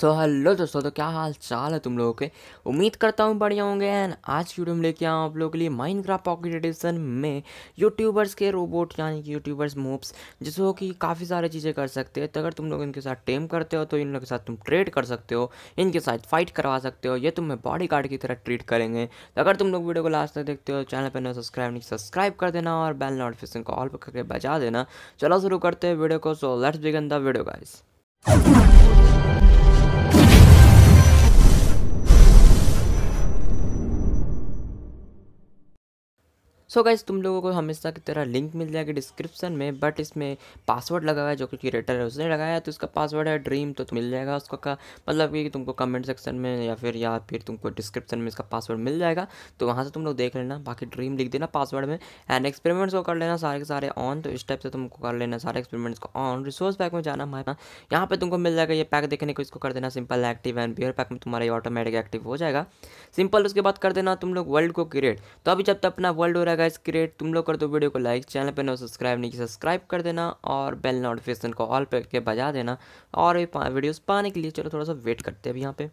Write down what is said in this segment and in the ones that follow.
so hello दोस्तों तो क्या हाल चाल है तुम लोगों के उम्मीद करता हूँ बढ़िया होंगे एंड आज की वीडियो में लेके आऊँ आप लोगों के लिए माइनक्राफ्ट पॉकेट एडिशन में यूट्यूबर्स के रोबोट यानी कि यूट्यूबर्स मूव्स जिसको कि काफ़ी सारी चीज़ें कर सकते हैं तो अगर तुम लोग इनके साथ टेम करते हो तो इन लोग के साथ तुम ट्रेड कर सकते हो इनके साथ फाइट करवा सकते हो ये तुम्हें बॉडी गार्ड की तरह ट्रीट करेंगे तो अगर तुम लोग वीडियो को लास्ट तक देखते हो चैनल पर ना सब्सक्राइब नहीं सब्सक्राइब कर देना और बेल नोटिफिकेशन को ऑल पर करके बजा देना चलो शुरू करते हैं वीडियो को so let's begin the video guys so so guys तुम लोगों को हमेशा की तरह लिंक मिल जाएगी डिस्क्रिप्शन में बट इसमें पासवर्ड लगा हुआ है जो कि क्रिएटर है उसने लगाया तो इसका पासवर्ड है ड्रीम तो मिल जाएगा उसका का मतलब कि तुमको कमेंट सेक्शन में या फिर या फिर तुमको डिस्क्रिप्शन में इसका पासवर्ड मिल जाएगा तो वहाँ से तुम लोग देख लेना बाकी ड्रीम लिख देना पासवर्ड में एंड एक्सपेरिमेंट्स को कर लेना सारे के सारे ऑन तो इस टाइप से तुमको कर लेना सारे एक्सपेरिमेंट्स को ऑन रिसोर्स पैक में जाना हमारे यहाँ पर तुमको मिल जाएगा ये पैक देखने को इसको कर देना simple active and bear pack में तुम्हारा ये ऑटोमेटिक एक्टिव हो जाएगा सिंपल उसके बाद कर देना तुम लोग वर्ल्ड को क्रिएट तो अभी जब तक अपना वर्ल्ड हो रहा है लगा गाइस क्रिएट तुम लोग कर दो वीडियो को लाइक चैनल पर ना सब्सक्राइब नहीं सब्सक्राइब कर देना और बेल नोटिफिकेशन को ऑल पर बजा देना और वीडियोज़ पाने के लिए चलो थोड़ा सा वेट करते हैं अभी यहाँ पे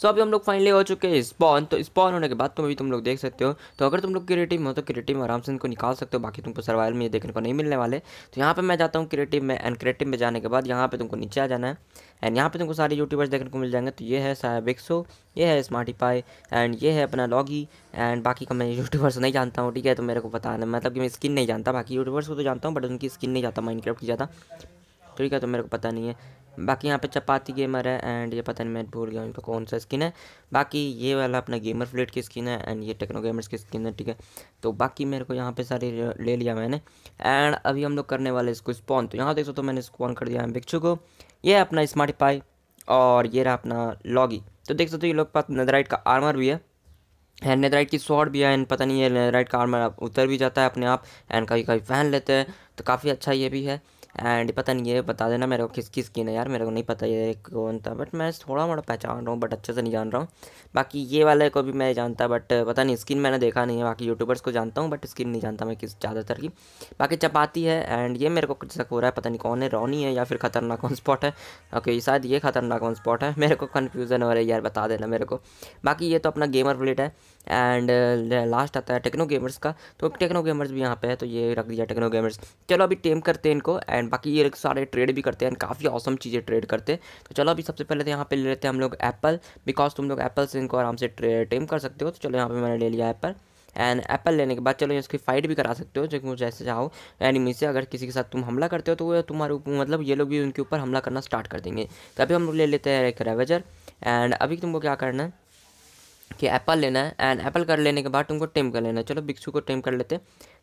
सो अभी हम लोग फाइनली हो चुके हैं स्पॉन तो स्पॉन होने के बाद तुम अभी तुम लोग देख सकते हो तो अगर तुम लोग क्रिएटिव हो तो क्रिएटिव में आराम से इनको निकाल सकते हो बाकी तुमको सर्वाइवल में ये देखने को नहीं मिलने वाले तो यहाँ पर मैं जाता हूँ क्रिएटिव में एंड क्रिएटिव में जाने के बाद यहाँ पर तुमको नीचे आ जाना है एंड यहाँ पर तुमको सारे यूट्यूबर्स देखने को मिल जाएंगे तो ये है साबिक्सो ये है स्मार्टीफाई एंड ये है अपना लॉगी एंड बाकी का मैं यूट्यूबर्स नहीं जानता हूँ ठीक है तो मेरे को पता नहीं मतलब कि मैं स्किन नहीं जानता बाकी यूट्यूबर्स को तो जानता हूँ बट उनकी स्किन नहीं जाता माइनक्राफ्ट की ज़्यादा ठीक है तो मेरे को पता नहीं है बाकी यहाँ पे चपाती गेमर है एंड ये पता नहीं मैं भूल गया हूँ इनका कौन सा स्किन है बाकी ये वाला अपना गेमर फ्लेट की स्किन है एंड ये टेक्नो गेमर्स की स्किन है ठीक है तो बाकी मेरे को यहाँ पे सारे ले लिया मैंने एंड अभी हम लोग करने वाले इसको स्पॉन तो यहाँ देख सकते तो मैंने स्पॉन कर दिया है भिक्षु को ये है अपना स्मार्ट पाई और ये रहा अपना लॉगी तो देख सकते हो ये लोग पास नदराइट का आर्मर भी है एंड नेदराइट की शॉर्ट भी है एंड पता नहीं है नेदराइट का आर्मर उतर भी जाता है अपने आप एंड कभी कभी पहन लेते हैं तो काफ़ी अच्छा ये भी है एंड पता नहीं ये बता देना मेरे को किसकी स्किन है यार मेरे को नहीं पता ये कौन था बट मैं थोड़ा मोड़ा पहचान रहा हूँ बट अच्छे से नहीं जान रहा हूँ बाकी ये वाले को भी मैं जानता बट पता नहीं स्किन मैंने देखा नहीं है बाकी यूट्यूबर्स को जानता हूँ बट स्किन नहीं जानता मैं किस ज़्यादातर की बाकी चपाती है एंड ये मेरे को कुछ हो रहा है पता नहीं कौन है रोनी है या फिर खतरनाक वन स्पॉट है ओके शायद ये खतरनाक वन स्पॉट है मेरे को कन्फ्यूज़न हो रहा है यार बता देना मेरे को बाकी ये तो अपना गेमर प्लेट है एंड लास्ट आता है टेक्नो गेमर्स का तो टेक्नो गेमर्स भी यहाँ पे है तो ये रख दिया टेक्नो गेमर्स चलो अभी टेम करते हैं इनको एंड एंड बाकी ये सारे ट्रेड भी करते हैं एंड काफ़ी औसम चीज़ें ट्रेड करते हैं तो चलो अभी सबसे पहले तो यहाँ पे ले लेते हैं हम लोग एप्पल बिकॉज तुम लोग एप्पल से इनको आराम से टेम कर सकते हो तो चलो यहाँ पे मैंने ले लिया एप्पल एंड एप्पल लेने के बाद चलो इसकी फाइट भी करा सकते हो जो मुझे ऐसे चाहो एनिमी से अगर किसी के साथ तुम हमला करते हो तो वो तुम्हारे मतलब ये लोग भी उनके ऊपर हमला करना स्टार्ट कर देंगे तो अभी हम लोग ले लेते हैं एक रेवेजर एंड अभी तुमको क्या करना है कि एप्पल लेना है एंड एप्पल कर लेने के बाद तुमको टेम कर लेना है चलो बिक्सू को टेम कर लेते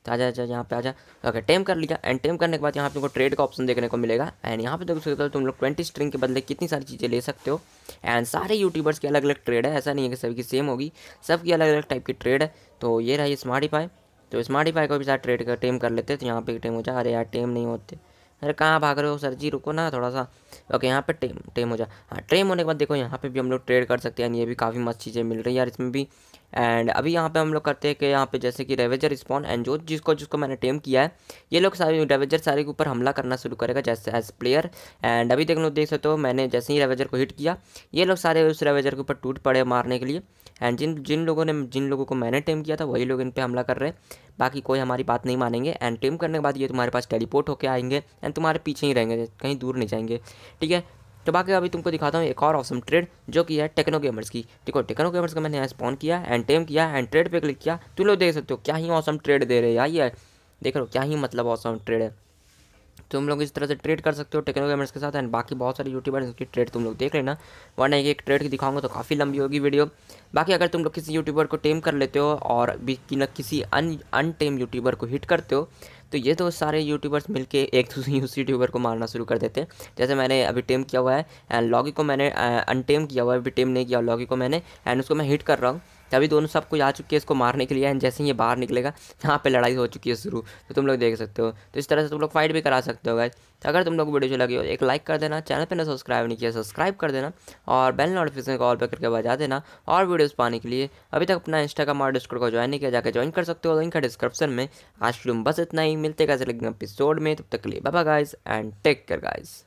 तो आ आजा यहाँ पे आ जाए ओके टेम कर लिया एंड टेम करने के बाद यहाँ पे तुमको ट्रेड का ऑप्शन देखने को मिलेगा एंड यहाँ पे देख सकते हो तुम लोग ट्वेंटी स्ट्रिंग के बदले कितनी सारी चीज़ें ले सकते हो एंड सारे यूट्यूबर्स की अलग अलग ट्रेड है ऐसा नहीं है कि सभी की सेम होगी सबकी अलग अलग टाइप की ट्रेड है तो ये रहा ये स्मार्टीफाई तो स्मार्टीफाई को भी सारे ट्रेड का टेम कर लेते तो यहाँ पे टेम हो जाए अरे यार टेम नहीं होते अरे कहाँ भाग रहे हो सर जी रुको ना थोड़ा सा ओके यहाँ पे टेम टेम हो जा हाँ टेम होने के बाद देखो यहाँ पे भी हम लोग ट्रेड कर सकते हैं ये भी काफ़ी मस्त चीज़ें मिल रही है यार इसमें भी एंड अभी यहाँ पे हम लोग करते हैं कि यहाँ पे जैसे कि रेवेजर स्पॉन एंड जो जिसको जिसको मैंने टेम किया है ये लोग सारे रेवेजर सारे के ऊपर हमला करना शुरू करेगा जैसे एज प्लेयर एंड अभी देख लो देख सकते हो मैंने जैसे ही रेवेजर को हिट किया ये लोग सारे उस रेवेजर के ऊपर टूट पड़े मारने के लिए एंड जिन जिन लोगों ने जिन लोगों को मैंने टेम किया था वही लोग इन पर हमला कर रहे हैं बाकी कोई हमारी बात नहीं मानेंगे एंड टेम करने के बाद ये तुम्हारे पास टेलीपोर्ट होकर आएंगे एंड तुम्हारे पीछे ही रहेंगे कहीं दूर नहीं जाएंगे ठीक है तो बाकी अभी तुमको दिखाता हूँ एक और ऑसम ट्रेड जो कि है टेक्नो गेमर्स की देखो टेक्नो गेमर्स का मैंने स्पॉन किया एंड टेम किया एंड ट्रेड पे क्लिक किया तुम लोग देख सकते हो क्या ही ऑसम ट्रेड दे रहे हैं यार ये देख रहे हो क्या ही मतलब ऑसम ट्रेड है तुम लोग इस तरह से ट्रेड कर सकते हो टेक्नो के साथ एंड बाकी बहुत सारे यूट्यूबर्स की ट्रेड तुम लोग देख लेना वरना एक एक ट्रेड की दिखाऊंगा तो काफ़ी लंबी होगी वीडियो बाकी अगर तुम लोग किसी यूट्यूबर को टेम कर लेते हो और भी कि न किसी अन अनटेम यूट्यूबर को हिट करते हो तो ये तो सारे यूट्यूबर्स मिलके एक दूसरे उस यूट्यूबर को मारना शुरू कर देते हैं जैसे मैंने अभी टेम किया हुआ है एंड लॉगी को मैंने अनटेम किया हुआ है अभी टेम नहीं किया लॉगी को मैंने एंड उसको मैं हिट कर रहा हूँ तभी दोनों तो सबको आ चुके हैं इसको मारने के लिए एंड जैसे ही ये बाहर निकलेगा यहाँ पे लड़ाई हो चुकी है शुरू तो तुम लोग देख सकते हो तो इस तरह से तुम लोग फाइट भी करा सकते हो गाइज तो अगर तुम लोग वीडियो अच्छी लगी हो एक लाइक कर देना चैनल पर ना सब्सक्राइब नहीं किया सब्सक्राइब कर देना और बेल नोटिफिकेशन कॉल पर करके बजा देना और वीडियोज़ पाने के लिए अभी तक अपना इंस्टाग्राम और डिस्कोड को ज्वाइन नहीं किया जाकर ज्वाइन कर सकते हो लिंक है डिस्क्रिप्शन में आज फिल्म बस इतना ही मिलते कैसे लगे एपिसोड में तब तक के लिए बाबा guys and take care guys